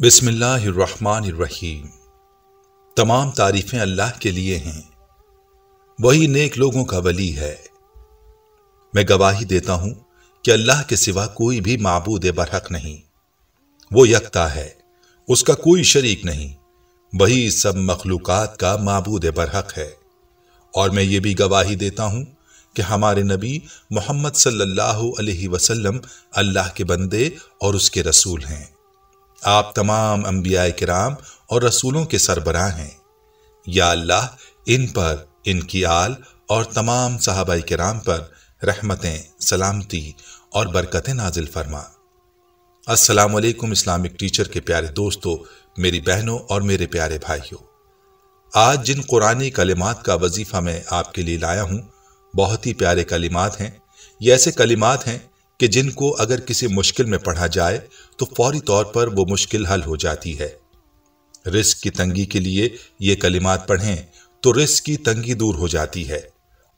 बिसमीम तमाम तारीफ़ें अल्लाह के लिए हैं वही नेक लोगों का वली है मैं गवाही देता हूँ कि अल्लाह के सिवा कोई भी मबूद बरहक नहीं वो यकता है उसका कोई शरीक नहीं वही सब मखलूक़ का मबूद बरहक है और मैं ये भी गवाही देता हूं कि हमारे नबी मोहम्मद सल्लल्लाहु अलैहि वसल्लम अल्लाह के बंदे और उसके रसूल हैं आप तमाम अम्बिया कराम और रसूलों के सरबरा हैं या अल्लाह इन पर इनकी आल और तमाम साहबा कराम पर रहमतें सलामती और बरकतें नाजिल फरमा असलकम इस्लामिक टीचर के प्यारे दोस्तों मेरी बहनों और मेरे प्यारे भाइयों आज जिन कुरानी कलिमात का वजीफ़ा मैं आपके लिए लाया हूँ बहुत ही प्यारे कलिमात हैं ये ऐसे कलिमात हैं कि जिनको अगर किसी मुश्किल में पढ़ा जाए तो फौरी तौर पर वो मुश्किल हल हो जाती है रिस्क की तंगी के लिए ये कलिमात पढ़ें तो रिस्क की तंगी दूर हो जाती है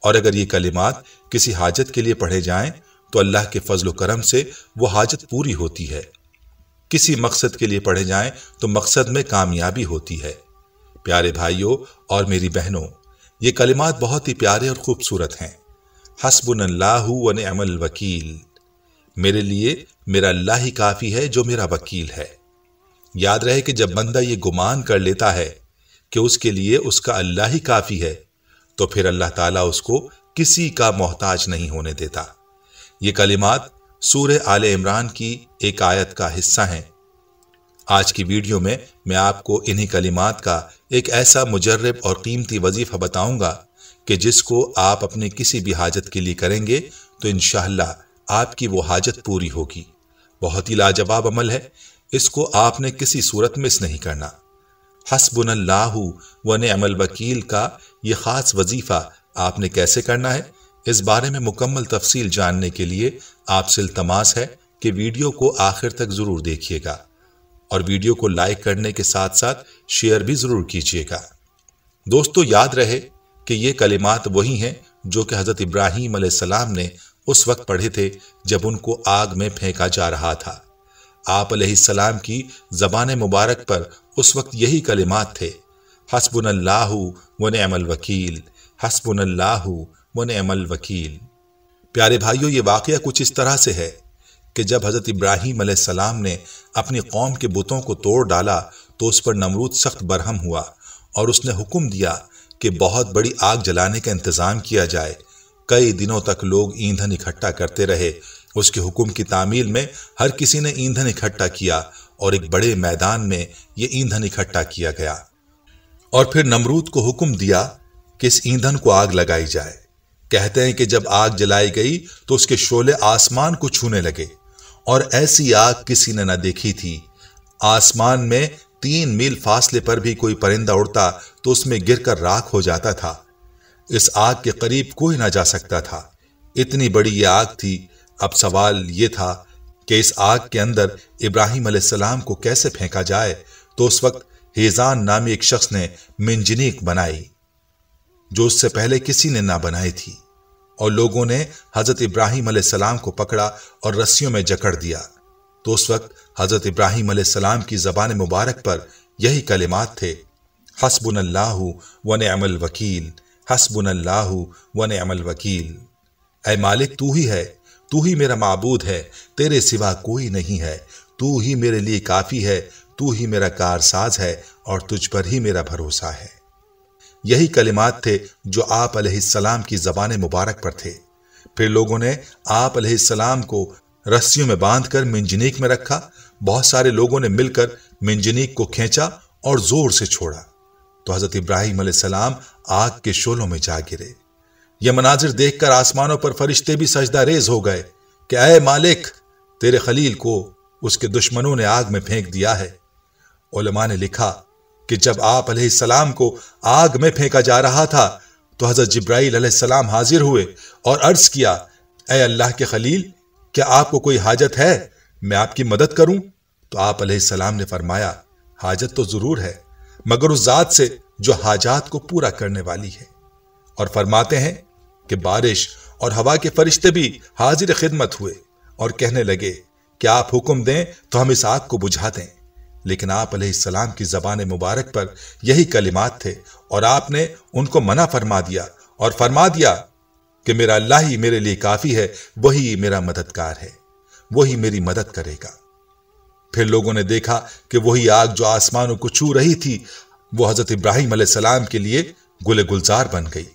और अगर ये कलिमात किसी हाजत के लिए पढ़े जाएं तो अल्लाह के फजल करम से वो हाजत पूरी होती है किसी मकसद के लिए पढ़े जाएं तो मकसद में कामयाबी होती है प्यारे भाइयों और मेरी बहनों ये कलिमात बहुत ही प्यारे और खूबसूरत हैं हसबुल्लाह अल्लाह वकील मेरे लिए मेरा अल्लाह ही काफ़ी है जो मेरा वकील है याद रहे कि जब बंदा ये गुमान कर लेता है कि उसके लिए उसका अल्लाह ही काफ़ी है तो फिर अल्लाह ताला उसको किसी का मोहताज नहीं होने देता ये कलिमात सूर्य आल इमरान की एक आयत का हिस्सा हैं आज की वीडियो में मैं आपको इन्हीं कलिमात का एक ऐसा मुजरब और कीमती वजीफ़ा बताऊंगा कि जिसको आप अपने किसी भी हाजत के लिए करेंगे तो इन आपकी वो हाजत पूरी होगी बहुत ही लाजवाब अमल है इसको आपने किसी सूरत मिस नहीं करना हसबन अल्लाह वन अमल वकील का ये ख़ास वजीफ़ा आपने कैसे करना है इस बारे में मुकम्मल तफसील जानने के लिए आपसे इल्तमास है कि वीडियो को आखिर तक ज़रूर देखिएगा और वीडियो को लाइक करने के साथ साथ शेयर भी ज़रूर कीजिएगा दोस्तों याद रहे कि ये कलिमात वही हैं जो कि हज़रत इब्राहीम सलाम ने उस वक्त पढ़े थे जब उनको आग में फेंका जा रहा था आप सलाम की जबान मुबारक पर उस वक्त यही कलिमात थे हसबुन व अमल वकील हसबुन व अमल वकील प्यारे भाइयों ये वाक़ कुछ इस तरह से है कि जब हज़रत इब्राहिम सलाम ने अपनी कौम के बुतों को तोड़ डाला तो उस पर नमरूद सख्त बरहम हुआ और उसने हुक्म दिया कि बहुत बड़ी आग जलाने का इंतज़ाम किया जाए कई दिनों तक लोग ईंधन इकट्ठा करते रहे उसके हुक्म की तामील में हर किसी ने ईंधन इकट्ठा किया और एक बड़े मैदान में ये ईंधन इकट्ठा किया गया और फिर नमरूद को हुक्म दिया कि इस ईंधन को आग लगाई जाए कहते हैं कि जब आग जलाई गई तो उसके शोले आसमान को छूने लगे और ऐसी आग किसी ने ना देखी थी आसमान में तीन मील फासले पर भी कोई परिंदा उड़ता तो उसमें गिरकर राख हो जाता था इस आग के करीब कोई ना जा सकता था इतनी बड़ी यह आग थी अब सवाल ये था कि इस आग के अंदर इब्राहिम सलाम को कैसे फेंका जाए तो उस वक्त हेजान नामी एक शख्स ने मिंजनीक बनाई जो उससे पहले किसी ने ना बनाई थी और लोगों ने हज़रत इब्राहिम सलाम को पकड़ा और रस्सियों में जकड़ दिया तो उस वक्त हज़रत इब्राहिम सलाम की ज़बान मुबारक पर यही कलिमात थे अल्लाह वन अमल वकील हसबुन अल्लाह वन अमल वकील ए मालिक तू ही है तू ही मेरा मबूद है तेरे सिवा कोई नहीं है तू ही मेरे लिए काफ़ी है तू ही मेरा कारसाज है और तुझ पर ही मेरा भरोसा है यही कलिमात थे जो आप अलैहिस्सलाम की जबान मुबारक पर थे फिर लोगों ने आप अलैहिस्सलाम को रस्सियों में बांधकर मिंजनीक में रखा बहुत सारे लोगों ने मिलकर मिंजनीक को खींचा और जोर से छोड़ा तो हज़रत इब्राहिम सलाम आग के शोलों में जा गिरे यह मनाजिर देखकर आसमानों पर फरिश्ते भी सजदा रेज हो गए कि अय मालिक तेरे खलील को उसके दुश्मनों ने आग में फेंक दिया है ओलमा ने लिखा कि जब आप सलाम को आग में फेंका जा रहा था तो हज़रत जब्राईल सलाम हाजिर हुए और अर्ज किया ए अल्लाह के खलील क्या आपको कोई हाजत है मैं आपकी मदद करूं तो आप सलाम ने फरमाया हाजत तो ज़रूर है मगर उस जात से जो हाजात को पूरा करने वाली है और फरमाते हैं कि बारिश और हवा के फरिश्ते भी हाजिर खिदमत हुए और कहने लगे कि आप हुक्म दें तो हम इस आग को बुझा दें लेकिन आप सलाम की जबान मुबारक पर यही कलिमात थे और आपने उनको मना फरमा दिया और फरमा दिया कि मेरा अल्लाह ही मेरे लिए काफ़ी है वही मेरा मददगार है वही मेरी मदद करेगा फिर लोगों ने देखा कि वही आग जो आसमानों को छू रही थी वो हजरत इब्राहिम सलाम के लिए गुले गुलजार बन गई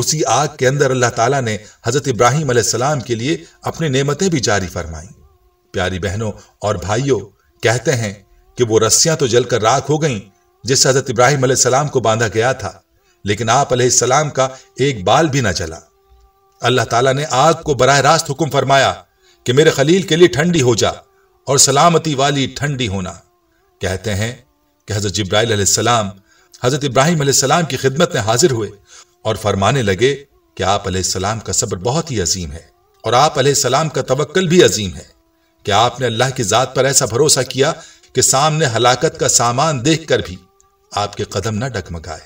उसी आग के अंदर अल्लाह ताला ने हजरत इब्राहिम सलाम के लिए अपनी नेमतें भी जारी फरमाई प्यारी बहनों और भाइयों कहते हैं कि वो रस्सियां तो जलकर राख हो गईं जिससे हजरत इब्राहिम सलाम को बांधा गया था लेकिन आप सलाम का एक बाल भी ना चला अल्लाह ताला ने आग को बरह रास्त हुक्म फरमाया कि मेरे खलील के लिए ठंडी हो जा और सलामती वाली ठंडी होना कहते हैं कि हजरत जब्राइल हजरत इब्राहिम की खिदमत में हाजिर हुए और फरमाने लगे कि आप सलाम का सब्र बहुत ही अजीम है और आप सलाम का तवक्ल भी अजीम है कि आपने अल्लाह की ज़ात पर ऐसा भरोसा किया कि सामने हलाकत का सामान देख कर भी आपके कदम न डगमगाए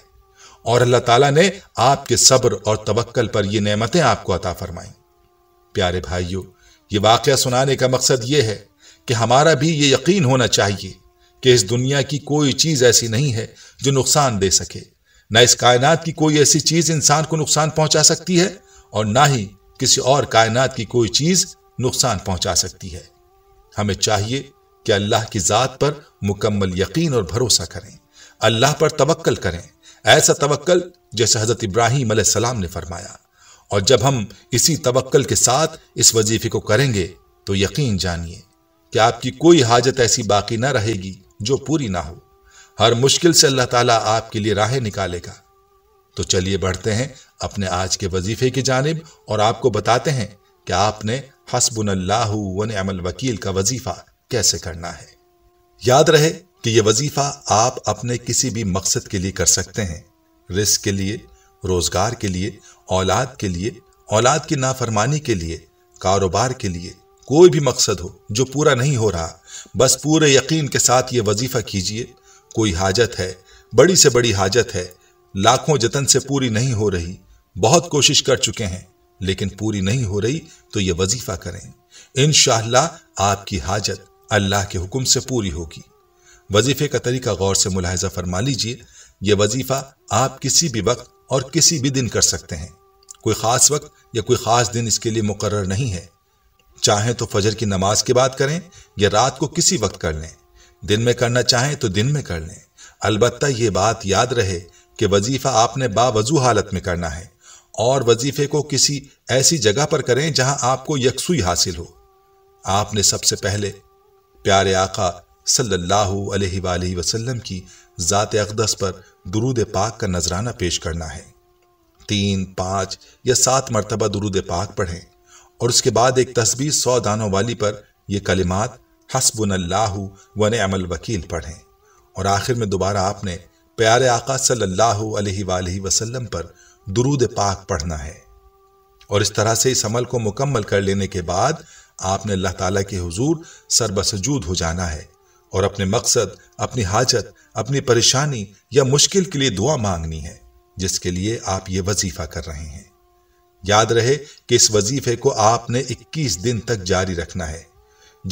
और अल्लाह ताला ने आपके सब्र और तवक्ल पर ये नेमतें आपको अता फरमाई प्यारे भाइयों ये वाक़ सुनाने का मकसद ये है कि हमारा भी ये यकीन होना चाहिए कि इस दुनिया की कोई चीज़ ऐसी नहीं है जो नुकसान दे सके ना इस कायनात की कोई ऐसी चीज़ इंसान को नुकसान पहुंचा सकती है और ना ही किसी और कायनात की कोई चीज़ नुकसान पहुंचा सकती है हमें चाहिए कि अल्लाह की ज़ात पर मुकम्मल यकीन और भरोसा करें अल्लाह पर तवक्कल करें ऐसा तवक्ल जैसे हज़रत इब्राहिम सलाम ने फरमाया और जब हम इसी तवक्ल के साथ इस वजीफे को करेंगे तो यकीन जानिए कि आपकी कोई हाजत ऐसी बाकी ना रहेगी जो पूरी ना हो हर मुश्किल से अल्लाह ताला आपके लिए राहें निकालेगा तो चलिए बढ़ते हैं अपने आज के वजीफे की जानब और आपको बताते हैं कि आपने हसबुल्लाह वन अमल वकील का वजीफा कैसे करना है याद रहे कि यह वजीफा आप अपने किसी भी मकसद के लिए कर सकते हैं रिस्क के लिए रोजगार के लिए औलाद के लिए औलाद की नाफरमानी के लिए कारोबार के लिए कोई भी मकसद हो जो पूरा नहीं हो रहा बस पूरे यकीन के साथ ये वजीफ़ा कीजिए कोई हाजत है बड़ी से बड़ी हाजत है लाखों जतन से पूरी नहीं हो रही बहुत कोशिश कर चुके हैं लेकिन पूरी नहीं हो रही तो ये वजीफ़ा करें इन आपकी हाजत अल्लाह के हुक्म से पूरी होगी वजीफे का तरीका गौर से मुलाहजा फरमा लीजिए यह वजीफा आप किसी भी वक्त और किसी भी दिन कर सकते हैं कोई ख़ास वक्त या कोई ख़ास दिन इसके लिए मुकर नहीं है चाहें तो फजर की नमाज के बाद करें या रात को किसी वक्त कर लें दिन में करना चाहें तो दिन में कर लें अलबत् ये बात याद रहे कि वजीफ़ा आपने बावजू हालत में करना है और वजीफे को किसी ऐसी जगह पर करें जहां आपको यकसुई हासिल हो आपने सबसे पहले प्यारे आका सल्लल्लाहु अलैहि वसल्लम की ज़ात अकदस पर दुरूद पाक का नजराना पेश करना है तीन पाँच या सात मरतबा दुरूद पाक पढ़ें और उसके बाद एक तस्बी सौ दानों वाली पर यह कलिमात हसबुन अल्लाह वन अमल वकील पढ़ें और आखिर में दोबारा आपने प्यारे आका सल्लल्लाहु अलैहि वसल्लम पर दुरूद पाक पढ़ना है और इस तरह से इस अमल को मुकम्मल कर लेने के बाद आपने अल्लाह ताला के हुजूर सरबसजूद हो जाना है और अपने मकसद अपनी हाजत अपनी परेशानी या मुश्किल के लिए दुआ मांगनी है जिसके लिए आप ये वजीफा कर रहे हैं याद रहे कि इस वजीफे को आपने 21 दिन तक जारी रखना है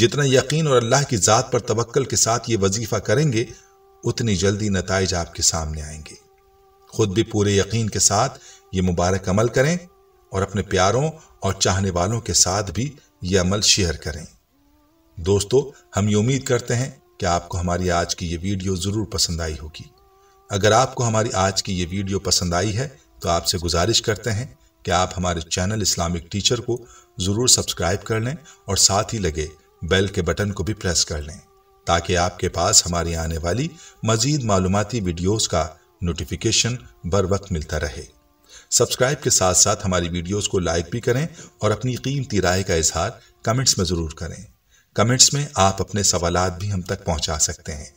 जितना यकीन और अल्लाह की ज़ात पर तबक्ल के साथ ये वजीफा करेंगे उतनी जल्दी नतज आपके सामने आएंगे खुद भी पूरे यकीन के साथ ये मुबारक अमल करें और अपने प्यारों और चाहने वालों के साथ भी ये अमल शेयर करें दोस्तों हम ये उम्मीद करते हैं कि आपको हमारी आज की ये वीडियो ज़रूर पसंद आई होगी अगर आपको हमारी आज की ये वीडियो पसंद आई है तो आपसे गुजारिश करते हैं कि आप हमारे चैनल इस्लामिक टीचर को ज़रूर सब्सक्राइब कर लें और साथ ही लगे बेल के बटन को भी प्रेस कर लें ताकि आपके पास हमारी आने वाली मज़ीद मालूमती वीडियोज़ का नोटिफिकेशन बर वक्त मिलता रहे सब्सक्राइब के साथ साथ हमारी वीडियोज़ को लाइक भी करें और अपनी कीमती राय का इजहार कमेंट्स में ज़रूर करें कमेंट्स में आप अपने सवाल भी हम तक पहुँचा सकते हैं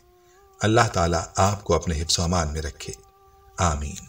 अल्लाह ताला आपको अपने हिफ्समान में रखे आमीन